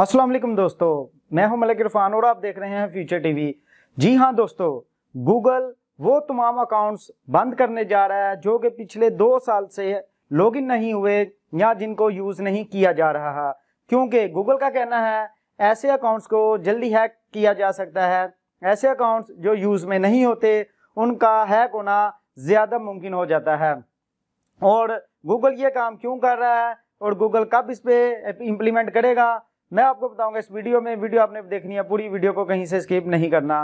अस्सलाम वालेकुम दोस्तों मैं हूं मलिक इरफान और आप देख रहे हैं फ्यूचर टीवी जी हां दोस्तों गूगल वो तमाम अकाउंट्स बंद करने जा रहा है जो कि पिछले दो साल से लॉगिन नहीं हुए या जिनको यूज़ नहीं किया जा रहा है क्योंकि गूगल का कहना है ऐसे अकाउंट्स को जल्दी हैक किया जा सकता है ऐसे अकाउंट्स जो यूज़ में नहीं होते उनका हैक होना ज़्यादा मुमकिन हो जाता है और गूगल ये काम क्यों कर रहा है और गूगल कब इस पर इम्प्लीमेंट करेगा मैं आपको बताऊंगा इस वीडियो में वीडियो आपने देखनी है पूरी वीडियो को कहीं से स्किप नहीं करना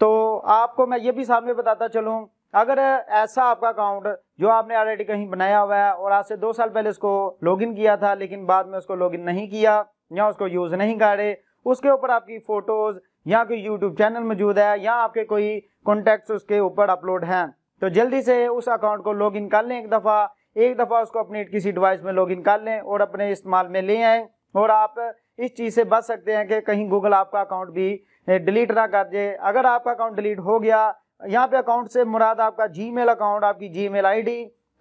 तो आपको मैं ये भी साथ में बताता चलूँ अगर ऐसा आपका अकाउंट जो आपने ऑलरेडी कहीं बनाया हुआ है और आज से दो साल पहले उसको लॉगिन किया था लेकिन बाद में उसको लॉगिन नहीं किया या उसको यूज़ नहीं कर रहे उसके ऊपर आपकी फ़ोटोज़ या कोई यूट्यूब चैनल मौजूद है या आपके कोई कॉन्टेक्ट उसके ऊपर अपलोड हैं तो जल्दी से उस अकाउंट को लॉग कर लें एक दफ़ा एक दफ़ा उसको अपने किसी डिवाइस में लॉगिन कर लें और अपने इस्तेमाल में ले आएँ और आप इस चीज़ से बच सकते हैं कि कहीं गूगल आपका अकाउंट भी डिलीट ना कर दे अगर आपका अकाउंट डिलीट हो गया यहाँ पे अकाउंट से मुराद आपका जी अकाउंट आपकी जी मेल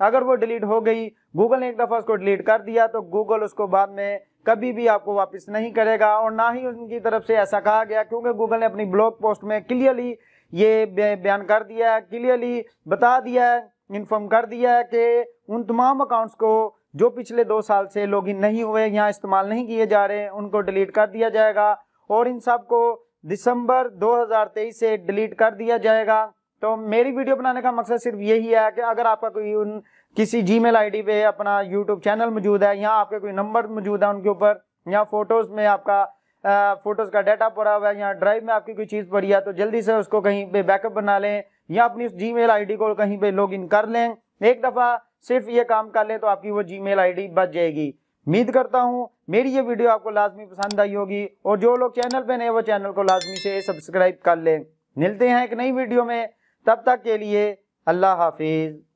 अगर वो डिलीट हो गई गूगल ने एक दफ़ा उसको डिलीट कर दिया तो गूगल उसको बाद में कभी भी आपको वापस नहीं करेगा और ना ही उनकी तरफ से ऐसा कहा गया क्योंकि गूगल ने अपनी ब्लॉग पोस्ट में क्लियरली ये बयान कर दिया है क्लियरली बता दिया है इन्फॉर्म कर दिया है कि उन तमाम अकाउंट्स को जो पिछले दो साल से लॉगिन नहीं हुए यहाँ इस्तेमाल नहीं किए जा रहे उनको डिलीट कर दिया जाएगा और इन सब को दिसंबर 2023 से डिलीट कर दिया जाएगा तो मेरी वीडियो बनाने का मकसद सिर्फ यही है कि अगर आपका कोई उन किसी जी मेल आई अपना यूट्यूब चैनल मौजूद है या आपके कोई नंबर मौजूद है उनके ऊपर या फोटोज़ में आपका फोटोज़ का डाटा पड़ा हुआ है या ड्राइव में आपकी कोई चीज़ पड़ी है तो जल्दी से उसको कहीं पे बैकअप बना लें या अपनी उस जी मेल को कहीं पे लॉग इन कर लें एक दफ़ा सिर्फ ये काम कर लें तो आपकी वो जी मेल बच जाएगी उम्मीद करता हूँ मेरी ये वीडियो आपको लाजमी पसंद आई होगी और जो लोग चैनल पे नए वो चैनल को लाजमी से सब्सक्राइब कर लें मिलते हैं एक नई वीडियो में तब तक के लिए अल्लाह हाफिज़